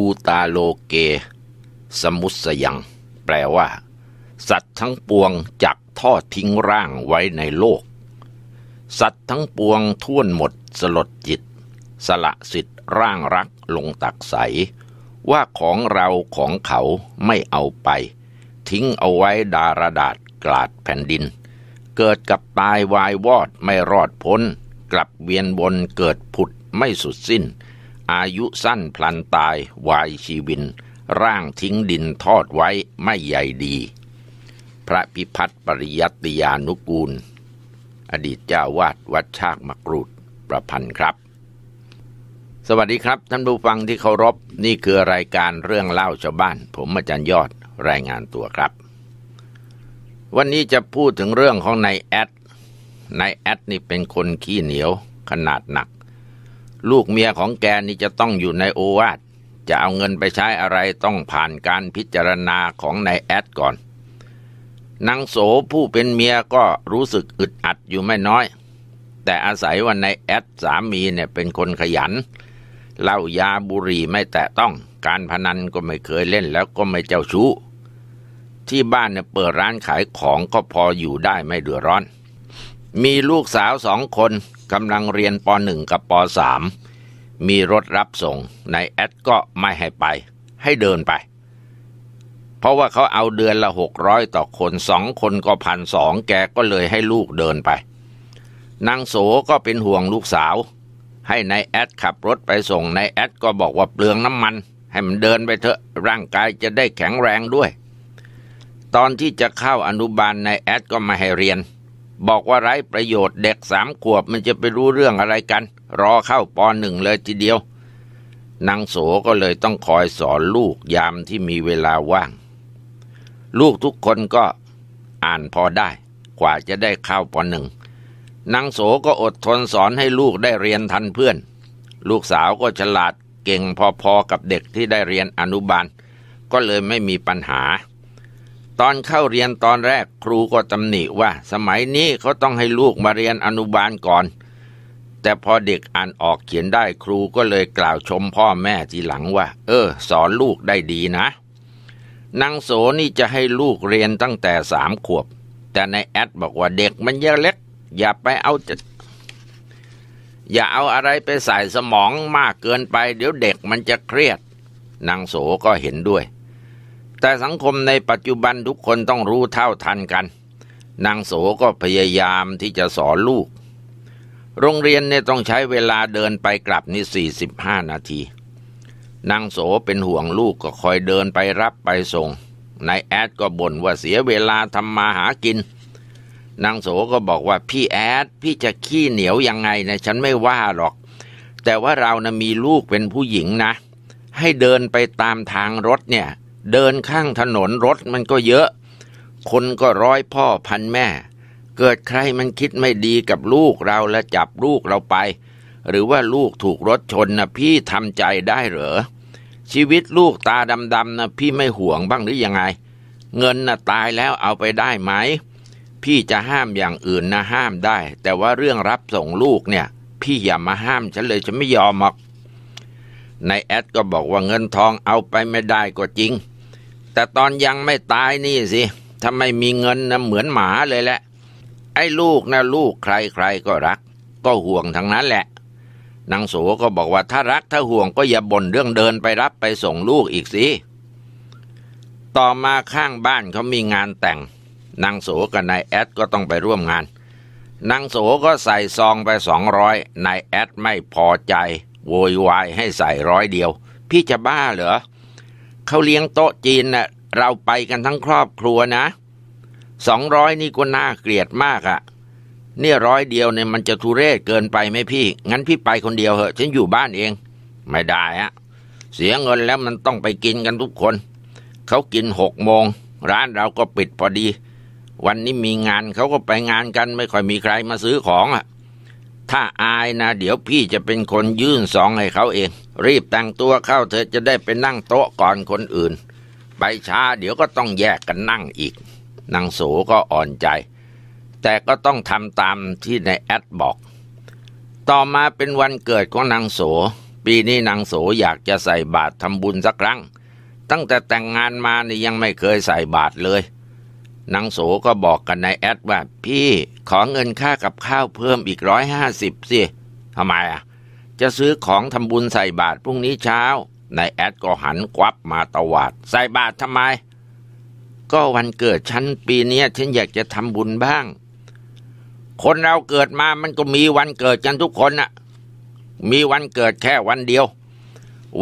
ูตาโลเกสมุสยังแปลว่า สัตว์ทั้งปวงจักทอดทิ้งร่างไว้ในโลก สัตว์ทั้งปวงท่วนหมดสลดจิต สละสิทธิ์ร่างรักลงตักใส ว่าของเราของเขาไม่เอาไป ทิ้งเอาไว้ดารดาษกลาดแผ่นดิน เกิดกับตายวายวอดไม่รอดพ้น กลับเวียนวนเกิดผุดไม่สุดสิ้นอายุสั้นพลันตายวายชีวิน ร่างทิ้งดินทอดไว้ไม่ใหญ่ดี พระพิพัฒน์ปริยัติยานุกูล อดีตเจ้าวาดวัดชากมกรูดประพันธ์ครับ สวัสดีครับท่านผู้ฟังที่เคารพนี่คือรายการเรื่องเล่าชาวบ้าน ผมอาจารย์ยอดรายงานตัวครับ วันนี้จะพูดถึงเรื่องของนายแอดนายแอดนี่เป็นคนขี้เหนียวขนาดหนักลูกเมียของแกนี่จะต้องอยู่ในโอวาท จะเอาเงินไปใช้อะไรต้องผ่านการพิจารณาของนายแอดก่อนนางโสผู้เป็นเมียก็รู้สึกอึดอัดอยู่ไม่น้อย แต่อาศัยว่านายแอดสามีเนี่ยเป็นคนขยันเหล้ายาบุหรี่ไม่แตะต้องการพนันก็ไม่เคยเล่นแล้วก็ไม่เจ้าชู้ ที่บ้านเนี่ยเปิดร้านขายของก็พออยู่ได้ไม่เดือดร้อนมีลูกสาวสองคนกำลังเรียนป .1 กับป .3 มีรถรับส่งนายแอดก็ไม่ให้ไป ให้เดินไป เพราะว่าเขาเอาเดือนละหกร้อยต่อคนสองคนก็พันสองแกก็เลยให้ลูกเดินไป นางโสก็เป็นห่วงลูกสาว ให้นายแอดขับรถไปส่งนายแอดก็บอกว่าเปลืองน้ำมัน ให้มันเดินไปเถอะร่างกายจะได้แข็งแรงด้วย ตอนที่จะเข้าอนุบาลนายแอดก็มาให้เรียนบอกว่าไร้ประโยชน์เด็กสามขวบมันจะไปรู้เรื่องอะไรกัน รอเข้าปหนึ่งเลยทีเดียวนางโสก็เลยต้องคอยสอนลูกยามที่มีเวลาว่าง ลูกทุกคนก็อ่านพอได้ กว่าจะได้เข้าปหนึ่งนางโสก็อดทนสอนให้ลูกได้เรียนทันเพื่อน ลูกสาวก็ฉลาดเก่งพอๆกับเด็กที่ได้เรียนอนุบาล ก็เลยไม่มีปัญหาตอนเข้าเรียนตอนแรกครูก็ตำหนิว่า สมัยนี้เขาต้องให้ลูกมาเรียนอนุบาลก่อน แต่พอเด็กอ่านออกเขียนได้ครูก็เลยกล่าวชมพ่อแม่ทีหลังว่า เออ สอนลูกได้ดีนะนางโสนี่จะให้ลูกเรียนตั้งแต่สามขวบ แต่ในแอดบอกว่าเด็กมันยังเล็ก อย่าไปเอาจะ อย่าเอาอะไรไปใส่สมองมากเกินไป เดี๋ยวเด็กมันจะเครียดนางโสก็เห็นด้วยแต่สังคมในปัจจุบันทุกคนต้องรู้เท่าทันกัน นางโสก็พยายามที่จะสอนลูก โรงเรียนเนี่ยต้องใช้เวลาเดินไปกลับนี่สสี่ิบห้านาที นางโสเป็นห่วงลูกก็คอยเดินไปรับไปส่ง นายแอดก็บ่นว่าเสียเวลาทำมาหากิน นางโสก็บอกว่า พี่แอดพี่จะขี้เหนียวยังไงนะฉันไม่ว่าหรอก แต่ว่าเรานะมีลูกเป็นผู้หญิงนะ ให้เดินไปตามทางรถเนี่ยเดินข้างถนนรถมันก็เยอะ คนก็ร้อยพ่อพันแม่ เกิดใครมันคิดไม่ดีกับลูกเราและจับลูกเราไป หรือว่าลูกถูกรถชนนะพี่ทำใจได้เหรอ ชีวิตลูกตาดำๆนะพี่ไม่ห่วงบ้างหรือยังไง เงินน่ะตายแล้วเอาไปได้ไหมพี่จะห้ามอย่างอื่นนะห้ามได้ แต่ว่าเรื่องรับส่งลูกเนี่ย พี่อย่ามาห้ามฉันเลยฉันไม่ยอมหรอกนายแอดก็บอกว่าเงินทองเอาไปไม่ได้ก็จริงแต่ตอนยังไม่ตายนี่สิทำไมมีเงินนะเหมือนหมาเลยแหละ ไอ้ลูกนะลูกใครใครก็รัก ก็ห่วงทั้งนั้นแหละ นางโสก็บอกว่าถ้ารักถ้าห่วงก็อย่าบ่นเรื่องเดินไปรับไปส่งลูกอีกสิ ต่อมาข้างบ้านเขามีงานแต่ง นางโสกับนายแอดก็ต้องไปร่วมงาน นางโสก็ใส่ซองไปสองร้อยนายแอดไม่พอใจโวยวายให้ใส่ร้อยเดียว พี่จะบ้าเหรอเขาเลี้ยงโต๊ะจีนนะ่ะเราไปกันทั้งครอบครัวนะ สองร้อยนี่ก็น่าเกลียดมากอะ่ะนี่ยร้อยเดียวเนี่ยมันจะทุเรศเกินไปไหมพี่ งั้นพี่ไปคนเดียวเหอะฉันอยู่บ้านเอง ไม่ได้อะเสียเงินแล้วมันต้องไปกินกันทุกคนเขากินหกโมงร้านเราก็ปิดพอดี วันนี้มีงานเขาก็ไปงานกันไม่ค่อยมีใครมาซื้อของอะ่ะถ้าอายนะ เดี๋ยวพี่จะเป็นคนยื่นสองให้เขาเอง รีบแต่งตัวเข้าเธอจะได้ไปนั่งโต๊ะก่อนคนอื่นไปช้าเดี๋ยวก็ต้องแยกกันนั่งอีกนางโสก็อ่อนใจ แต่ก็ต้องทำตามที่ในแอดบอก ต่อมาเป็นวันเกิดของนางโส ปีนี้นางโสอยากจะใส่บาตรทำบุญสักครั้ง ตั้งแต่แต่งงานมานี่ยังไม่เคยใส่บาตรเลยนางโสก็บอกกันายแอดว่าพี่ขอเงินค่ากับข้าวเพิ่มอีกร้อยห้าสิบสิทำไมอ่ะ จะซื้อของทำบุญใส่บาตรพรุ่งนี้เช้านายแอดก็หันควับมาตวาดใส่บาตรทำไม ก็วันเกิดฉันปีนี้ฉันอยากจะทำบุญบ้าง คนเราเกิดมามันก็มีวันเกิดกันทุกคนน่ะมีวันเกิดแค่วันเดียว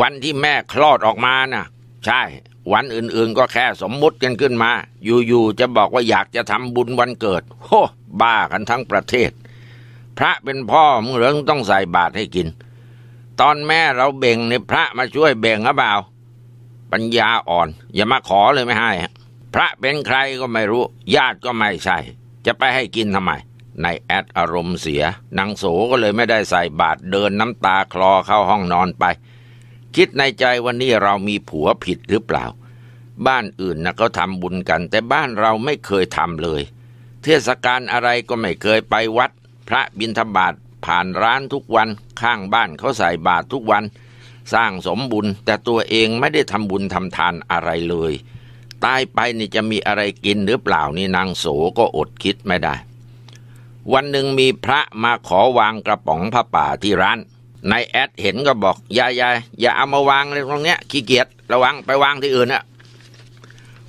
วันที่แม่คลอดออกมาน่ะใช่ วันอื่นๆ ก็แค่สมมุติกันขึ้นมา อยู่ๆจะบอกว่าอยากจะทำบุญวันเกิด โหบ้ากันทั้งประเทศ พระเป็นพ่อมึงเหลืองต้องใส่บาตรให้กินตอนแม่เราเบ่งในพระมาช่วยเบ่งหรือเปล่าปัญญาอ่อน อย่ามาขอเลยไม่ให้พระเป็นใครก็ไม่รู้ ญาติก็ไม่ใช่ จะไปให้กินทำไมนายแอดอารมณ์เสียนางโสก็เลยไม่ได้ใส่บาตรเดินน้ำตาคลอเข้าห้องนอนไป คิดในใจวันนี้เรามีผัวผิดหรือเปล่า บ้านอื่นนะก็ทำบุญกัน แต่บ้านเราไม่เคยทำเลย เทศกาลอะไรก็ไม่เคยไปวัด พระบิณฑบาตผ่านร้านทุกวันข้างบ้านเขาใส่บาตรทุกวันสร้างสมบุญแต่ตัวเองไม่ได้ทำบุญทำทานอะไรเลยตายไปนี่จะมีอะไรกินหรือเปล่านี่นางโสก็อดคิดไม่ได้วันหนึ่งมีพระมาขอวางกระป๋องผ้าป่าที่ร้านนายแอดเห็นก็บอกยายยายอย่าเอามาวางเลยตรงเนี้ยขี้เกียจระวังไปวางที่อื่นอะ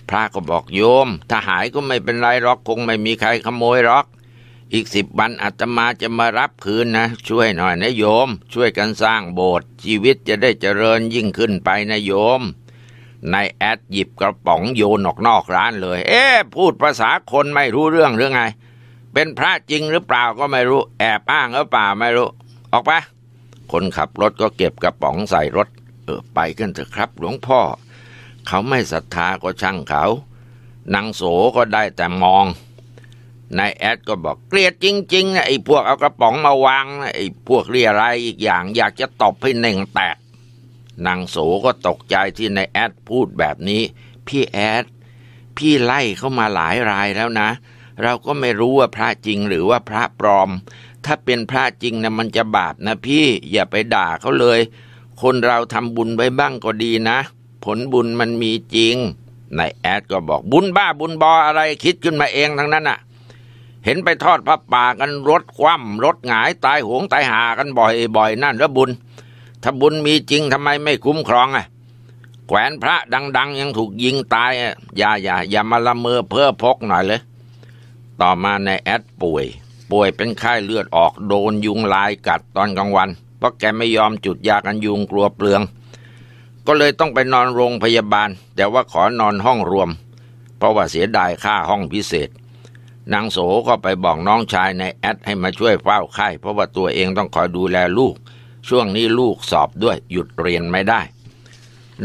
พระก็บอกโยม ถ้าหายก็ไม่เป็นไรหรอกคงไม่มีใครขโมยหรอกอีกสิบวันอาตมาจะมารับคืนนะช่วยหน่อยนะโยม ช่วยกันสร้างโบสถ์ชีวิตจะได้เจริญยิ่งขึ้นไปนะโยมนายแอดหยิบกระป๋องโยนออกนอกร้านเลย เอ๊พูดภาษาคนไม่รู้เรื่องหรือไง เป็นพระจริงหรือเปล่าก็ไม่รู้ แอบอ้างหรือเปล่าไม่รู้ ออกไปคนขับรถก็เก็บกระป๋องใส่รถ เออไปกันเถอะครับ หลวงพ่อ เขาไม่ศรัทธาก็ช่างเขานางโสก็ได้แต่มองนายแอดก็บอกเกลียดจริงๆนะไอ้พวกเอากระป๋องมาวางนะไอ้พวกเรียอะไรอีกอย่างอยากจะตบให้เน่งแตกนางโสก็ตกใจที่นายแอดพูดแบบนี้พี่แอดพี่ไล่เข้ามาหลายรายแล้วนะ เราก็ไม่รู้ว่าพระจริงหรือว่าพระปลอม ถ้าเป็นพระจริงนะมันจะบาปนะ พี่อย่าไปด่าเขาเลย คนเราทำบุญไว้บ้างก็ดีนะ ผลบุญมันมีจริงนายแอดก็บอกบุญบ้าบุญบออะไรคิดขึ้นมาเองทั้งนั้นน่ะเห็นไปทอดพระป่ากันรถคว่ำรถหงายตายหวงตายหา กันบ่อยๆนั่นระบุญ ถ้าบุญมีจริงทำไมไม่คุ้มครองอ่ะแขวนพระดังๆ ยังถูกยิงตายอ่ะ อย่าอย่าอย่ามาละเมอเพื่อพกหน่อยเลย ต่อมาในแอดป่วย ป่วยเป็นไข้เลือดออกโดนยุงลายกัดตอนกลางวัน เพราะแกไม่ยอมจุดยากันยุงกลัวเปลือง ก็เลยต้องไปนอนโรงพยาบาล แต่ว่าขอนอนห้องรวม เพราะว่าเสียดายค่าห้องพิเศษนางโสก็ไปบอกน้องชายในแอดให้มาช่วยเฝ้าไข้ เพราะว่าตัวเองต้องคอยดูแลลูก ช่วงนี้ลูกสอบด้วยหยุดเรียนไม่ได้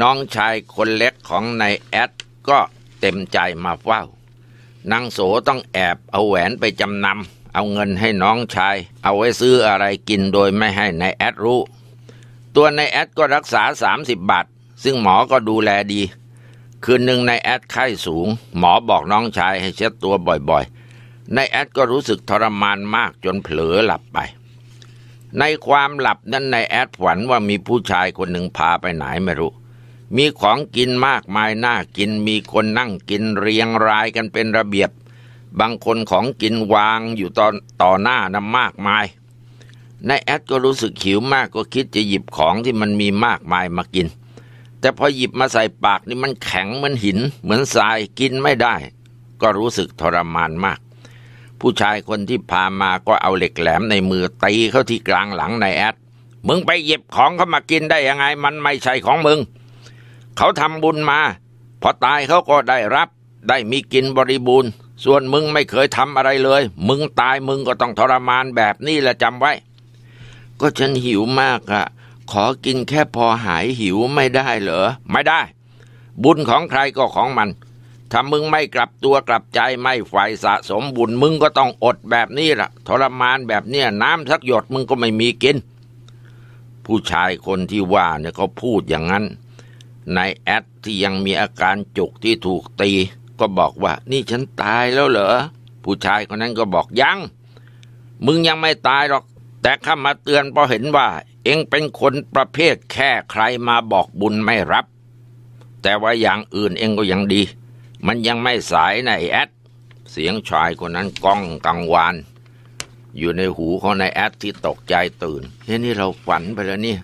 น้องชายคนเล็กของนายแอดก็เต็มใจมาเฝ้านางโสต้องแอบเอาแหวนไปจำนำเอาเงินให้น้องชายเอาไว้ซื้ออะไรกินโดยไม่ให้นายแอดรู้ ตัวนายแอดก็รักษา 30 บาทซึ่งหมอก็ดูแลดี คืนหนึ่งนายแอดไข้สูง หมอบอกน้องชายให้เช็ดตัวบ่อยๆนายแอดก็รู้สึกทรมานมากจนเผลอหลับไป ในความหลับนั้นนายแอดฝันว่ามีผู้ชายคนหนึ่งพาไปไหนไม่รู้ มีของกินมากมายน่ากินมีคนนั่งกินเรียงรายกันเป็นระเบียบ บางคนของกินวางอยู่ตอนต่อหน้านะมากมายนายแอดก็รู้สึกหิวมากก็คิดจะหยิบของที่มันมีมากมายมากิน แต่พอหยิบมาใส่ปากนี่มันแข็งเหมือนหิน เหมือนทรายกินไม่ได้ ก็รู้สึกทรมานมากผู้ชายคนที่พามาก็เอาเหล็กแหลมในมือตีเข้าที่กลางหลังนายแอด มึงไปหยิบของเขามากินได้ยังไงมันไม่ใช่ของมึง เขาทำบุญมา พอตายเขาก็ได้รับ ได้มีกินบริบูรณ์ ส่วนมึงไม่เคยทำอะไรเลย มึงตายมึงก็ต้องทรมานแบบนี้แหละจำไว้ ก็ฉันหิวมากอะขอกินแค่พอหายหิวไม่ได้เหรอไม่ได้ บุญของใครก็ของมันถ้ามึงไม่กลับตัวกลับใจไม่ไ่สะสมบุญมึงก็ต้องอดแบบนี้ละ่ะ ทรมานแบบเนี้ยน้ำสักหยดมึงก็ไม่มีกิน ผู้ชายคนที่ว่าเนี่ยเขาพูดอย่างนั้นนายแอดที่ยังมีอาการจุกที่ถูกตี ก็บอกว่า นี่ฉันตายแล้วเหรอผู้ชายคนนั้นก็บอกยัง มึงยังไม่ตายหรอก แต่ข้ามาเตือนเพราะเห็นว่า เองเป็นคนประเภทแค่ใครมาบอกบุญไม่รับ แต่ว่าอย่างอื่นเองก็ยังดีมันยังไม่สายนายแอด เสียงชายคนนั้นก้องกังวาน อยู่ในหูของนายแอดที่ตกใจตื่น เฮ้ยนี่เราฝันไปแล้วนี่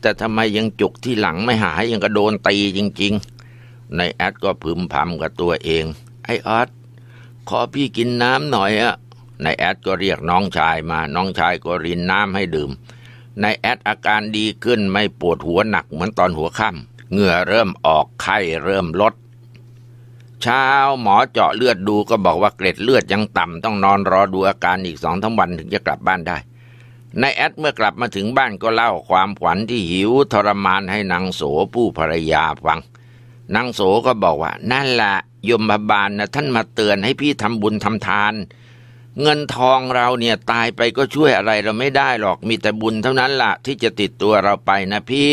แต่ทำไมยังจุกที่หลังไม่หาย ยังกระโดนตีจริงๆนายแอดก็พึมพำกับตัวเอง ไอออด ขอพี่กินน้ำหน่อยอะนายแอดก็เรียกน้องชายมา น้องชายก็รินน้ำให้ดื่มนายแอดอาการดีขึ้นไม่ปวดหัวหนักเหมือนตอนหัวค่ำเหงื่อเริ่มออกไข้เริ่มลดช้าหมอเจาะเลือดดูก็บอกว่าเกล็ดเลือดยังต่ำต้องนอนรอดูอาการอีกสองทั้งวันถึงจะกลับบ้านได้นายแอดเมื่อกลับมาถึงบ้านก็เล่าความขวัญที่หิวทรมานให้นางโสผู้ภรรยาฟังนางโสก็บอกว่า นั่นแหละยมบาลนะท่านมาเตือนให้พี่ทำบุญทำทาน เงินทองเราเนี่ยตายไปก็ช่วยอะไรเราไม่ได้หรอกมีแต่บุญเท่านั้นละ่ะ ที่จะติดตัวเราไปนะพี่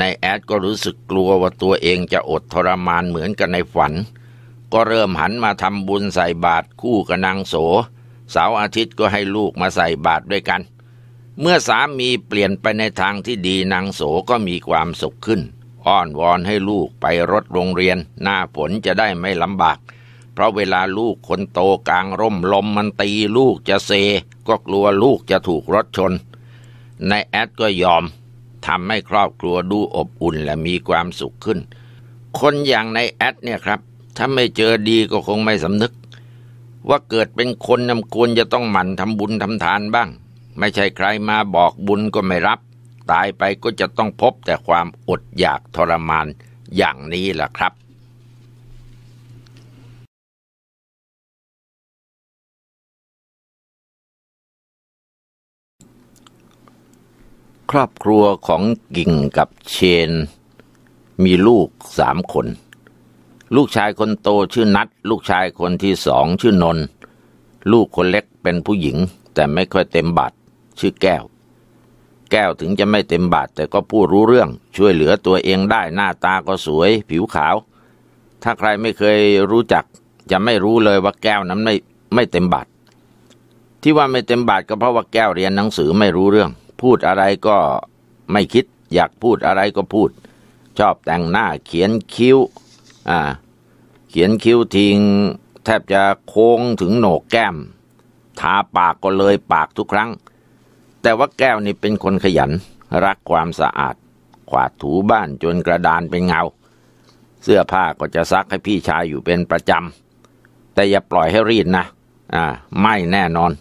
นายแอดก็รู้สึกกลัวว่าตัวเองจะอดทรมานเหมือนกันในฝัน ก็เริ่มหันมาทำบุญใส่บาตรคู่กับนางโสเสาร์อาทิตย์ก็ให้ลูกมาใส่บาตรด้วยกัน เมื่อสามีเปลี่ยนไปในทางที่ดีนางโสก็มีความสุขขึ้น อ้อนวอนให้ลูกไปรถโรงเรียน หน้าฝนจะได้ไม่ลำบาก เพราะเวลาลูกคนโตกลางร่มลมมันตีลูกจะเซ ก็กลัวลูกจะถูกรถชนนายแอดก็ยอมทำให้ครอบครัวดูอบอุ่นและมีความสุขขึ้น คนอย่างในแอดเนี่ยครับ ถ้าไม่เจอดีก็คงไม่สำนึก ว่าเกิดเป็นคนนำควรจะต้องหมั่นทำบุญทำทานบ้าง ไม่ใช่ใครมาบอกบุญก็ไม่รับ ตายไปก็จะต้องพบแต่ความอดอยากทรมานอย่างนี้แหละครับครอบครัวของกิ่งกับเชน มีลูกสามคน ลูกชายคนโตชื่อนัดลูกชายคนที่สองชื่อนน ลูกคนเล็กเป็นผู้หญิง แต่ไม่ค่อยเต็มบาทชื่อแก้ว แก้วถึงจะไม่เต็มบาทแต่ก็พูดรู้เรื่องช่วยเหลือตัวเองได้ หน้าตาก็สวยผิวขาว ถ้าใครไม่เคยรู้จักจะไม่รู้เลยว่าแก้วนั้นไม่ไม่เต็มบาทที่ว่าไม่เต็มบาทก็เพราะว่าแก้วเรียนหนังสือไม่รู้เรื่องพูดอะไรก็ไม่คิด อยากพูดอะไรก็พูด ชอบแต่งหน้าเขียนคิ้วอ่าเขียนคิ้วทิ้งแทบจะโค้งถึงโหนกแก้มทาปากก็เลยปากทุกครั้ง แต่ว่าแก้วนี่เป็นคนขยันรักความสะอาดขวาดถูบ้านจนกระดานเป็นเงา เสื้อผ้าก็จะซักให้พี่ชายอยู่เป็นประจำ แต่อย่าปล่อยให้รีดนะอ่าไม่แน่นอน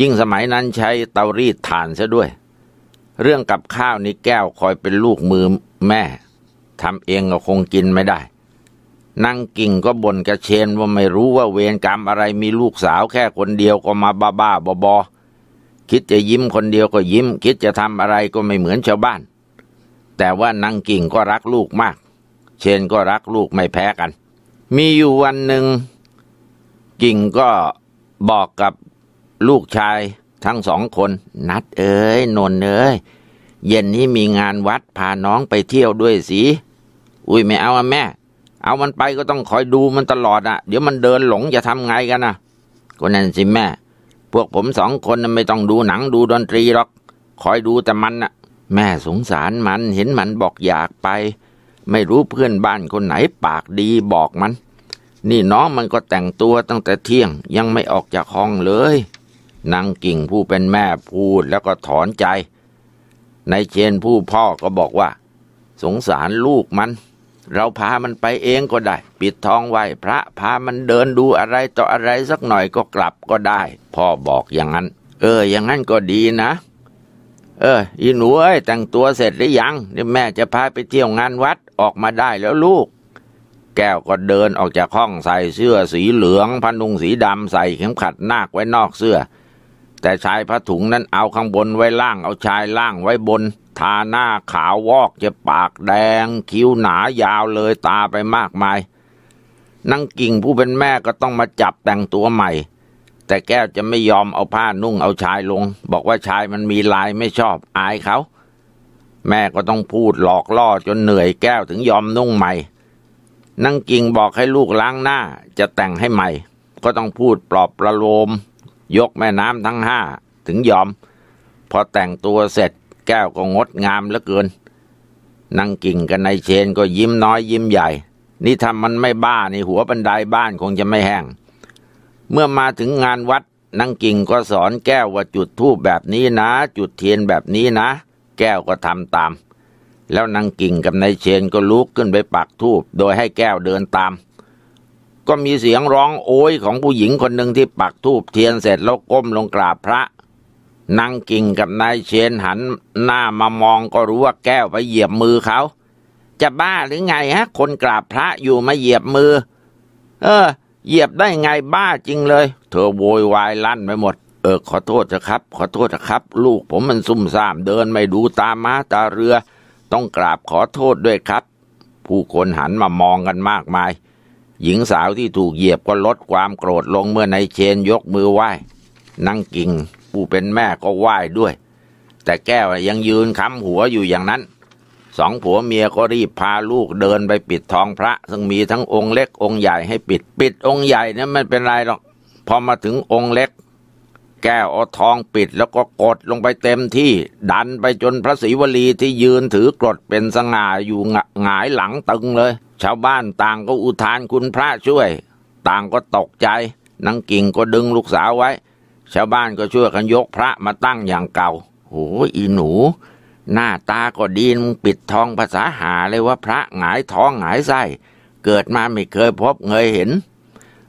ยิ่งสมัยนั้นใช้เตารีดถ่านซะด้วย เรื่องกับข้าวนี่แก้วคอยเป็นลูกมือแม่ ทำเองก็คงกินไม่ได้ นั่งกิ่งก็บ่นกระเชนว่าไม่รู้ว่าเวรกรรมอะไรมีลูกสาวแค่คนเดียวก็มาบ้าบ้าบอคิดจะยิ้มคนเดียวก็ยิ้ม คิดจะทำอะไรก็ไม่เหมือนชาวบ้าน แต่ว่านางกิ่งก็รักลูกมาก เชนก็รักลูกไม่แพ้กัน มีอยู่วันหนึ่งกิ่งก็บอกกับลูกชายทั้งสองคน นัดเอ้ยนนเอ้ยเย็นนี้มีงานวัดพาน้องไปเที่ยวด้วยสิอุ้ยไม่เอาอะแม่ เอามันไปก็ต้องคอยดูมันตลอดอะเดี๋ยวมันเดินหลงจะทำไงกันอะก็นั่นสิแม่ พวกผมสองคนไม่ต้องดูหนังดูดนตรีหรอกคอยดูแต่มันอะแม่สงสารมันเห็นมันบอกอยากไป ไม่รู้เพื่อนบ้านคนไหนปากดีบอกมัน นี่น้องมันก็แต่งตัวตั้งแต่เที่ยงยังไม่ออกจากห้องเลยนางกิ่งผู้เป็นแม่พูดแล้วก็ถอนใจ ในเชนผู้พ่อก็บอกว่า สงสารลูกมันเราพามันไปเองก็ได้ ปิดทองไว้พระพามันเดินดูอะไรต่ออะไรสักหน่อยก็กลับก็ได้ พ่อบอกอย่างนั้น เอออย่างนั้นก็ดีนะ เออ อีหนูเอ้ยแต่งตัวเสร็จหรือยังนี่แม่จะพาไปเที่ยวงานวัดออกมาได้แล้วลูก แก้วก็เดินออกจากห้องใส่เสื้อสีเหลืองพันธุงสีดำใส่เข็มขัดนาคไว้นอกเสื้อแต่ชายผ้าถุงนั้นเอาข้างบนไว้ล่างเอาชายล่างไว้บน ทาหน้าขาววอกจะปากแดง คิ้วหนายาวเลยตาไปมากมายนางกิ่งผู้เป็นแม่ก็ต้องมาจับแต่งตัวใหม่ แต่แก้วจะไม่ยอมเอาผ้านุ่งเอาชายลง บอกว่าชายมันมีลายไม่ชอบอายเขา แม่ก็ต้องพูดหลอกล่อจนเหนื่อยแก้วถึงยอมนุ่งใหม่ นั่งกิ่งบอกให้ลูกล้างหน้าจะแต่งให้ใหม่ ก็ต้องพูดปลอบประโลมยกแม่น้ำทั้งห้าถึงยอม พอแต่งตัวเสร็จแก้วก็งดงามเหลือเกิน นั่งกิ่งกับนายเชนก็ยิ้มน้อยยิ้มใหญ่ นี่ทำมันไม่บ้าในหัวบันไดบ้านคงจะไม่แห้งเมื่อมาถึงงานวัดนั่งกิ่งก็สอนแก้วว่าจุดธูปแบบนี้นะ จุดเทียนแบบนี้นะ แก้วก็ทำตาม แล้วนางกิ่งกับนายเชนก็ลุกขึ้นไปปักทูบโดยให้แก้วเดินตามก็มีเสียงร้องโอยของผู้หญิงคนหนึ่งที่ปักธูป เทียนเสร็จแล้วก้มลงกราบพระนางกิ่งกับนายเชนหันหน้ามามองก็รู้ว่าแก้วไปเหยียบมือเขา จะบ้าหรือไงฮะ คนกราบพระอยู่มาเหยียบมือ เออ เหยียบได้ไงบ้าจริงเลย เธอโวยวายลั่นไปหมด เออขอโทษนะครับ ขอโทษนะครับ ลูกผมมันซุ่มซ่ามเดินไม่ดูตามมาตาเรือ ต้องกราบขอโทษด้วยครับ ผู้คนหันมามองกันมากมายหญิงสาวที่ถูกเหยียบก็ลดความโกรธลงเมื่อนายเชนยกมือไหว้นางกิ่ง ผู้เป็นแม่ก็ไหว้ด้วย แต่แก้วยังยืนค้ำหัวอยู่อย่างนั้น สองผัวเมียก็รีบพาลูกเดินไปปิดทองพระ ซึ่งมีทั้งองค์เล็กองค์ใหญ่ให้ปิดปิดองค์ใหญ่นั้นไม่เป็นไรหรอก พอมาถึงองค์เล็กแก้วเอาทองปิดแล้วก็กดลงไปเต็มที่ดันไปจนพระศรีวลีที่ยืนถือกรดเป็นสง่าอยู่หงายหลังตึงเลย ชาวบ้านต่างก็อุทานคุณพระช่วย ต่างก็ตกใจนางกิ่งก็ดึงลูกสาวไว้ ชาวบ้านก็ช่วยกันยกพระมาตั้งอย่างเก่าโอ้ยอีหนู หน้าตาก็ดีมึงปิดทองภาษาหาเลยว่า พระหงายท้องหงายไส้เกิดมาไม่เคยพบเคยเห็น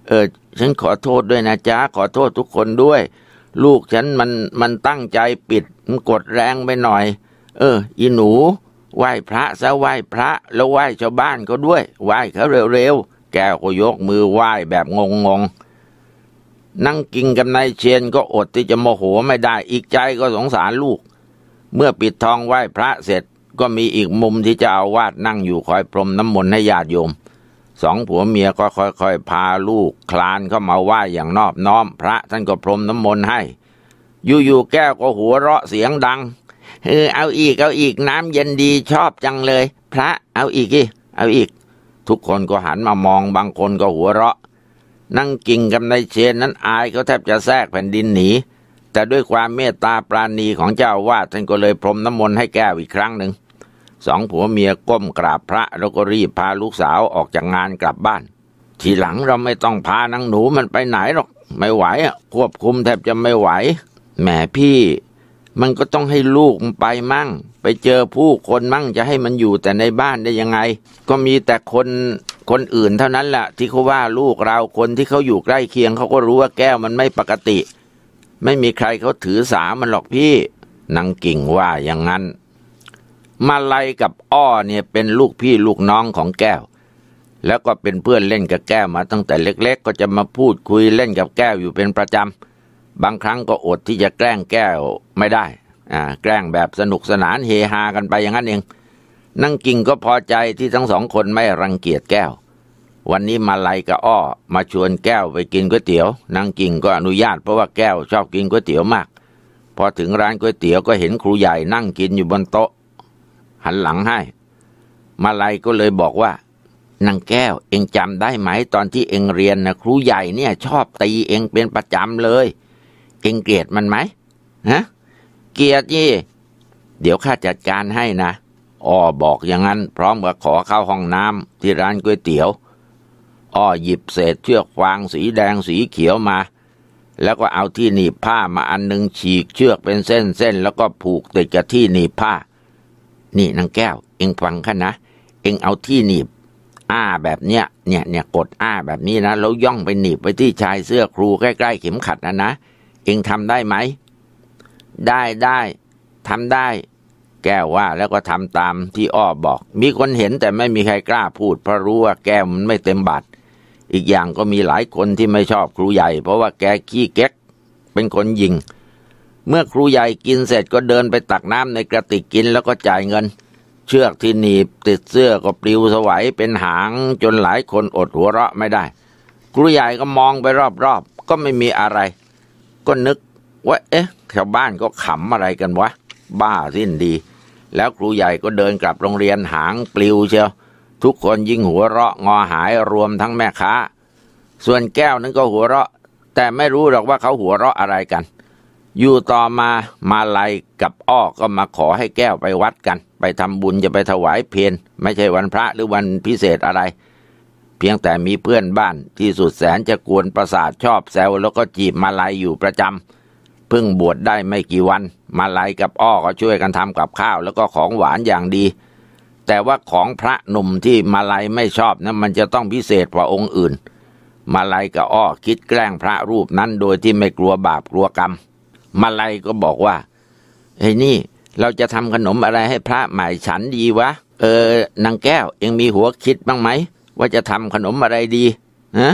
เออฉันขอโทษด้วยนะจ๊ะขอโทษทุกคนด้วยลูกฉันมันมันตั้งใจปิดมันกดแรงไปหน่อย เอออีหนูไหว้พระซะไหว้พระ แล้วไหว้ชาวบ้านเขาด้วยไหว้เขาเร็วๆแกก็ยกมือไหว้แบบงงๆนั่งกินกับนายเชียนก็อดที่จะโมโหไม่ได้อีกใจก็สงสารลูก เมื่อปิดทองไหว้พระเสร็จ ก็มีอีกมุมที่จะเอาวาดนั่งอยู่คอยพรมน้ำมนต์ให้ญาติโยมสองผัวเมียก็ค่อยๆพาลูกคลานเข้ามาไหว้อย่างนอบน้อม พระท่านก็พรมน้ำมนต์ให้อยู่ๆแก้วก็หัวเราะเสียงดังเออเอาอีก เอาอีกน้ำเย็นดีชอบจังเลย พระเอาอีกอีเอาอีก ทุกคนก็หันมามองบางคนก็หัวเราะ นั่งกิ่งกับนายเชนนั้นอายเขาแทบจะแทรกแผ่นดินหนีแต่ด้วยความเมตตาปราณีของเจ้าวาดท่านก็เลยพรมน้ำมนต์ให้แก้วอีกครั้งหนึ่งสองผัวเมียก้มกราบพระ แล้วก็รีบพาลูกสาวออกจากงานกลับบ้านทีหลังเราไม่ต้องพานางหนูมันไปไหนหรอกไม่ไหวอ่ะควบคุมแทบจะไม่ไหว แหมพี่ มันก็ต้องให้ลูกไปมั่ง ไปเจอผู้คนมั่งจะให้มันอยู่แต่ในบ้านได้ยังไง ก็มีแต่คนคนอื่นเท่านั้นแหละที่เขาว่าลูกเรา คนที่เขาอยู่ใกล้เคียงเขาก็รู้ว่าแก้วมันไม่ปกติ ไม่มีใครเขาถือสามันหรอกพี่นางกิ่งว่าอย่างนั้นมาลัยกับอ้อเนี่ยเป็นลูกพี่ลูกน้องของแก้ว แล้วก็เป็นเพื่อนเล่นกับแก้วมาตั้งแต่เล็ก ๆ ก็จะมาพูดคุยเล่นกับแก้วอยู่เป็นประจำ บางครั้งก็อดที่จะแกล้งแก้วไม่ได้อ่าแกล้งแบบสนุกสนานเฮฮากันไปอย่างนั้นเองนั่งกิ่งก็พอใจที่ทั้งสองคนไม่รังเกียจแก้ว วันนี้มาลัยกับอ้อ มาชวนแก้วไปกินก๋วยเตี๋ยวนางกิ่งก็อนุญาตเพราะว่าแก้ว ชอบกินก๋วยเตี๋ยวมาก พอถึงร้านก๋วยเตี๋ยวก็เห็นครูใหญ่ นั่งกินอยู่บนโต๊ะหันหลังให้ มาลัยก็เลยบอกว่านางแก้วเองจำได้ไหม ตอนที่เองเรียนนะครูใหญ่เนี่ย ชอบตีเองเป็นประจำเลยเองเกลียดมันไหมฮะเกลียดยี่เดี๋ยวข้าจัดการให้นะอ้อบอกอย่างนั้นพร้อมกับขอเข้าห้องน้ำที่ร้านก๋วยเตี๋ยวอ้อหยิบเศษเชือกฟางสีแดงสีเขียวมา แล้วก็เอาที่หนีบผ้ามาอันหนึ่งฉีกเชือกเป็นเส้นๆแล้วก็ผูกติดกับที่หนีบผ้านี่นางแก้วเองฟังข้านะเองเอาที่หนีบอ้าแบบเนี้ยเนี่ยเนี่ยกดอ้าแบบนี้นะแล้วย่องไปหนีบไปที่ชายเสื้อครูใกล้ ๆ เข็มขัดนะนะเองทำได้ไหมได้ได้ทำได้ แก้วว่าแล้วก็ทำตามที่อ้อบอก มีคนเห็นแต่ไม่มีใครกล้าพูดเพราะรู้ว่าแก้วมันไม่เต็มบาดอีกอย่างก็มีหลายคนที่ไม่ชอบครูใหญ่ เพราะว่าแกขี้เก๊ก เป็นคนยิงเมื่อครูใหญ่กินเสร็จก็เดินไปตักน้ำในกระติกกินแล้วก็จ่ายเงิน เชือกที่หนีบติดเสื้อก็ปลิวสวัยเป็นหางจนหลายคนอดหัวเราะไม่ได้ ครูใหญ่ก็มองไปรอบๆก็ไม่มีอะไร ก็นึกว่าเอ๊ะชาวบ้านก็ขำอะไรกันวะบ้าสิ้นดี แล้วครูใหญ่ก็เดินกลับโรงเรียนหางปลิวเชียวทุกคนยิ่งหัวเราะงอหายรวมทั้งแม่ค้า ส่วนแก้วนั้นก็หัวเราะ แต่ไม่รู้หรอกว่าเขาหัวเราะอะไรกันอยู่ต่อมามาลัยกับ อ้อก็มาขอให้แก้วไปวัดกัน ไปทำบุญจะไปถวายเพลนไม่ใช่วันพระหรือวันพิเศษอะไร เพียงแต่มีเพื่อนบ้านที่สุดแสนจะกวนประสาทชอบแซว แล้วก็จีบมาลัยอยู่ประจำเพิ่งบวชได้ไม่กี่วัน มาลัยกับอ้อ ก็ช่วยกันทำกับข้าวแล้วก็ของหวานอย่างดี แต่ว่าของพระหนุ่มที่มาลัยไม่ชอบนะั้นมันจะต้องพิเศษกว่าองค์อื่น มาลัยกับอ้อคิดแกล้งพระรูปนั้นโดยที่ไม่กลัวบาปกลัวกรรมมาลัยก็บอกว่าเฮ้ยนี่ เราจะทำขนมอะไรให้พระหมายฉันดีวะเออนางแก้วเองมีหัวคิดบ้างไหมว่าจะทำขนมอะไรดีฮะ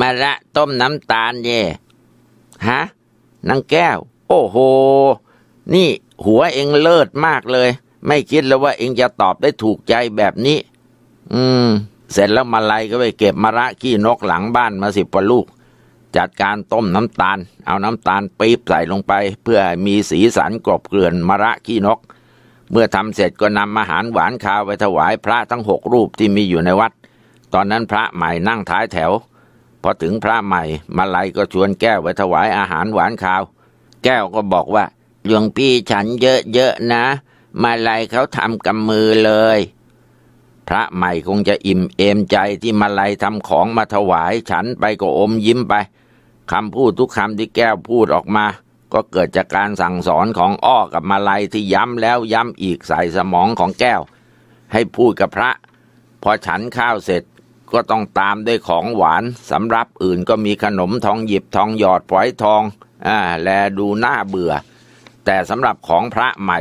มาละต้มน้ำตาลเย่ฮะนางแก้ว โอ้โห นี่ หัวเองเลิศมากเลย ไม่คิดแล้วว่าเองจะตอบได้ถูกใจแบบนี้ อืมเสร็จแล้วมาลัยก็ไปเก็บมะระขี้นกหลังบ้านมาสิบกว่าลูกจัดการต้มน้ำตาล เอาน้ำตาลปี๊บใส่ลงไปเพื่อมีสีสันกรอบเกลื่อนมะระขี้นก เมื่อทำเสร็จก็นำอาหารหวานคาวไปถวายพระทั้งหกรูปที่มีอยู่ในวัด ตอนนั้นพระใหม่นั่งท้ายแถวพอถึงพระใหม่ มาลัยก็ชวนแก้วไปถวายอาหารหวานคาว แก้วก็บอกว่าหลวงพี่ฉันเยอะๆนะ มาลัยเขาทำกับมือเลยพระใหม่คงจะอิ่มเอมใจที่มาลัยทำของมาถวายฉันไปก็อมยิ้มไปคำพูดทุกคำที่แก้วพูดออกมา ก็เกิดจากการสั่งสอนของอ้อกับมาลัยที่ย้ำ แล้วย้ำอีกใส่สมองของแก้ว ให้พูดกับพระพอฉันข้าวเสร็จก็ต้องตามด้วยของหวานสำหรับอื่นก็มีขนมทองหยิบทองหยอดปล่อยทองอ่าแลดูน่าเบื่อ แต่สำหรับของพระใหม่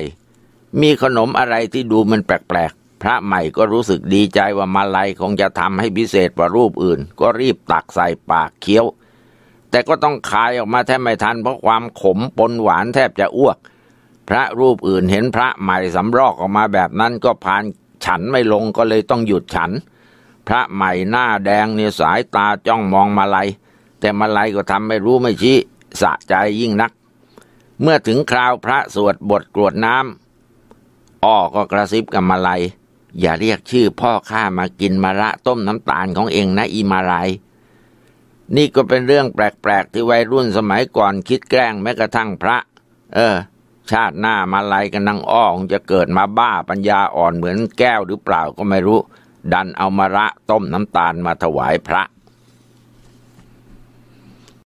มีขนมอะไรที่ดูมันแปลกๆพระใหม่ก็รู้สึกดีใจว่ามาลัยคงจะทำให้พิเศษกว่ารูปอื่น ก็รีบตักใส่ปากเคี้ยว แต่ก็ต้องคายออกมาแทบไม่ทันเพราะความขมปนหวานแทบจะอ้วก พระรูปอื่นเห็นพระใหม่สำรอกออกมาแบบนั้นก็พานฉันไม่ลงก็เลยต้องหยุดฉัน พระใหม่หน้าแดงเนี่ยสายตาจ้องมองมาลัยแต่มาลัยก็ทำไม่รู้ไม่ชี้สะใจยิ่งนัก เมื่อถึงคราวพระสวดบทกรวดน้ำอ้อก็กระซิบกับมาลัยอย่าเรียกชื่อพ่อข้ามากินมะระต้มน้ำตาลของเองนะอีมาลายนี่ก็เป็นเรื่องแปลกๆที่วัยรุ่นสมัยก่อนคิดแกล้งแม้กระทั่งพระ เออ ชาติหน้ามาลายกันนังอ้องจะเกิดมาบ้าปัญญาอ่อนเหมือนแก้วหรือเปล่าก็ไม่รู้ ดันเอามะระต้มน้ำตาลมาถวายพระ